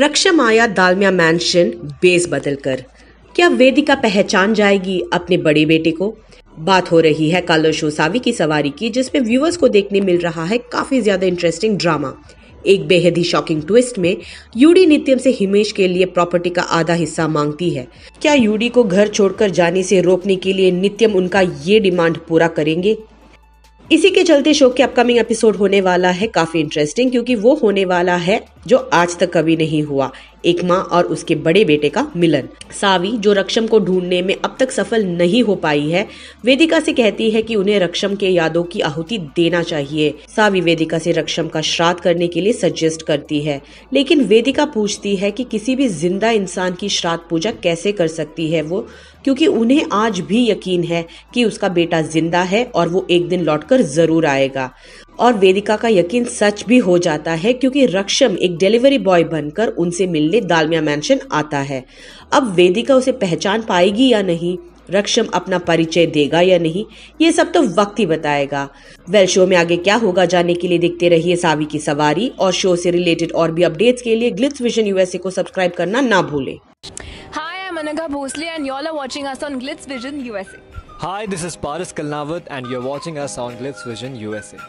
रक्षम आया Dalmia mention base बदल कर क्या वेदिका पहचान जाएगी अपने बड़े बेटे को बात हो रही है कालो शोसावी की सवारी की जिसमें व्यूअर्स को देखने मिल रहा है काफी ज्यादा इंटरेस्टिंग ड्रामा एक बेहद ही शॉकिंग ट्विस्ट में यूडी नित्यम से हिमेश के लिए प्रॉपर्टी का आधा हिस्सा मांगती है क्या यूडी को घर छोड़कर जाने से रोकने के लिए नित्यम उनका ये डिमांड पूरा करेंगे इसी के चलते शो के अपकमिंग एपिसोड होने वाला है काफी इंटरेस्टिंग क्योंकि वो होने वाला है जो आज तक कभी नहीं हुआ एक माँ और उसके बड़े बेटे का मिलन सावी जो रक्षम को ढूंढने में अब तक सफल नहीं हो पाई है वेदिका से कहती है कि उन्हें रक्षम के यादों की आहुति देना चाहिए सावी वेदिका से रक्षम का श्राद्ध करने के लिए सजेस्ट करती है लेकिन वेदिका पूछती है कि किसी भी जिंदा इंसान की श्राद्ध पूजा कैसे कर सकती है वो क्योंकि उन्हें आज भी यकीन है कि उसका बेटा जिंदा है और वो एक दिन लौटकर जरूर आएगा और वेदिका का यकीन सच भी हो जाता है क्योंकि रक्षम एक डिलीवरी बॉय बनकर उनसे मिलने दालमिया मैंशन आता है अब वेदिका उसे पहचान पाएगी या नहीं रक्षम अपना परिचय देगा या नहीं ये सब तो वक्त ही बताएगा वेल शो में आगे क्या होगा जानने के लिए देखते रहिए सावी की सवारी और शो से रिलेटेड और भी अपडेट्स के लिए ग्लिट्स विजन यूएसए को सब्सक्राइब करना ना भूले हाय मनगा Bhosle and you all are watching us on Glitz Vision USA